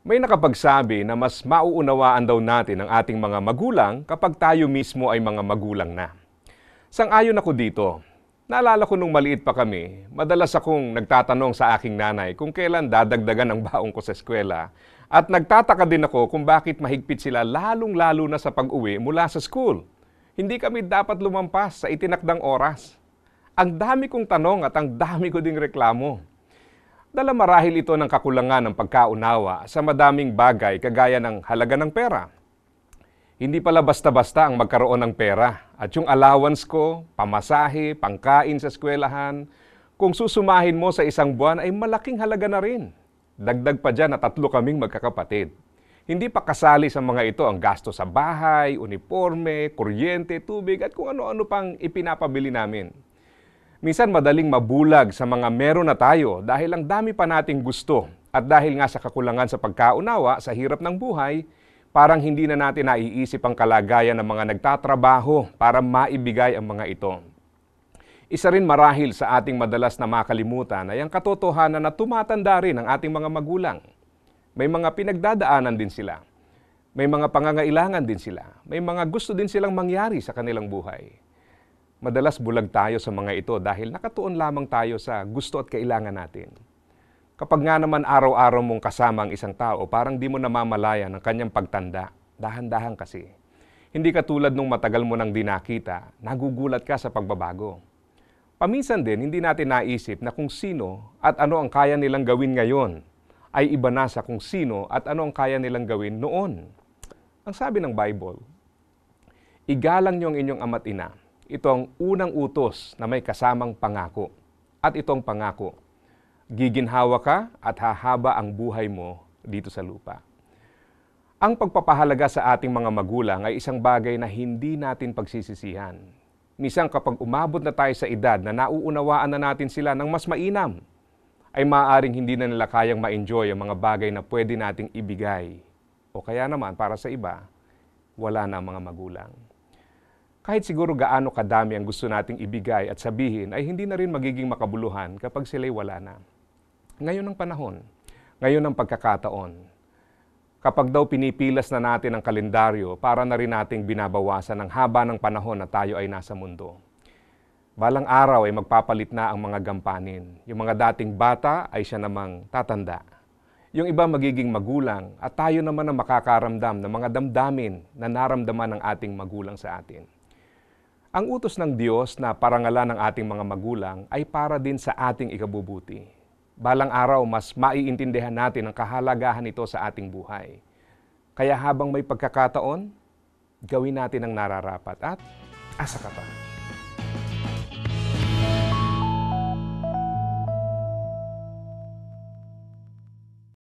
May nakapagsabi na mas mauunawaan daw natin ang ating mga magulang kapag tayo mismo ay mga magulang na. Sang-ayon ako dito. Naalala ko nung maliit pa kami, madalas akong nagtatanong sa aking nanay kung kailan dadagdagan ang baong ko sa eskwela at nagtataka din ako kung bakit mahigpit sila lalong-lalo na sa pag-uwi mula sa school. Hindi kami dapat lumampas sa itinakdang oras. Ang dami kong tanong at ang dami ko ding reklamo dala marahil ito ng kakulangan ng pagkaunawa sa madaming bagay kagaya ng halaga ng pera. Hindi pala basta-basta ang magkaroon ng pera at yung allowance ko, pamasahe, pangkain sa eskwelahan, kung susumahin mo sa isang buwan ay malaking halaga na rin. Dagdag pa dyan na tatlo kaming magkakapatid. Hindi pa kasali sa mga ito ang gasto sa bahay, uniforme, kuryente, tubig at kung ano-ano pang ipinapabili namin. Minsan madaling mabulag sa mga meron na tayo dahil ang dami pa nating gusto at dahil nga sa kakulangan sa pagkaunawa sa hirap ng buhay, parang hindi na natin naiisip ang kalagayan ng mga nagtatrabaho para maibigay ang mga ito. Isa rin marahil sa ating madalas na makalimutan ay ang katotohanan na tumatanda rin ang ating mga magulang. May mga pinagdadaanan din sila. May mga pangangailangan din sila. May mga gusto din silang mangyari sa kanilang buhay. Madalas bulag tayo sa mga ito dahil nakatuon lamang tayo sa gusto at kailangan natin. Kapag nga naman araw-araw mong kasama ang isang tao, parang di mo namamalayan ang kanyang pagtanda. Dahan-dahan kasi. Hindi katulad nung matagal mo nang dinakita, nagugulat ka sa pagbabago. Paminsan din, hindi natin naisip na kung sino at ano ang kaya nilang gawin ngayon ay iba na sa kung sino at ano ang kaya nilang gawin noon. Ang sabi ng Bible, Igalang niyo ang inyong ama't ina ito ang unang utos na may kasamang pangako. At itong pangako, giginhawa ka at hahaba ang buhay mo dito sa lupa. Ang pagpapahalaga sa ating mga magulang ay isang bagay na hindi natin pagsisisihan. Misang kapag umabot na tayo sa edad na nauunawaan na natin sila ng mas mainam, ay maaaring hindi na nila kayang ma-enjoy ang mga bagay na pwede nating ibigay. O kaya naman, para sa iba, wala na ang mga magulang kahit siguro gaano kadami ang gusto nating ibigay at sabihin, ay hindi na rin magiging makabuluhan kapag sila'y wala na. Ngayon ang panahon, ngayon ang pagkakataon. Kapag daw pinipilas na natin ang kalendaryo para na rin nating binabawasan ang haba ng panahon na tayo ay nasa mundo. Balang araw ay magpapalit na ang mga gampanin. Yung mga dating bata ay siya namang tatanda. Yung iba magiging magulang at tayo naman ang makakaramdam ng mga damdamin na naramdaman ng ating magulang sa atin. Ang utos ng Diyos na parangalan ng ating mga magulang ay para din sa ating ikabubuti. Balang araw, mas maiintindihan natin ang kahalagahan nito sa ating buhay. Kaya habang may pagkakataon, gawin natin ang nararapat at asakatan.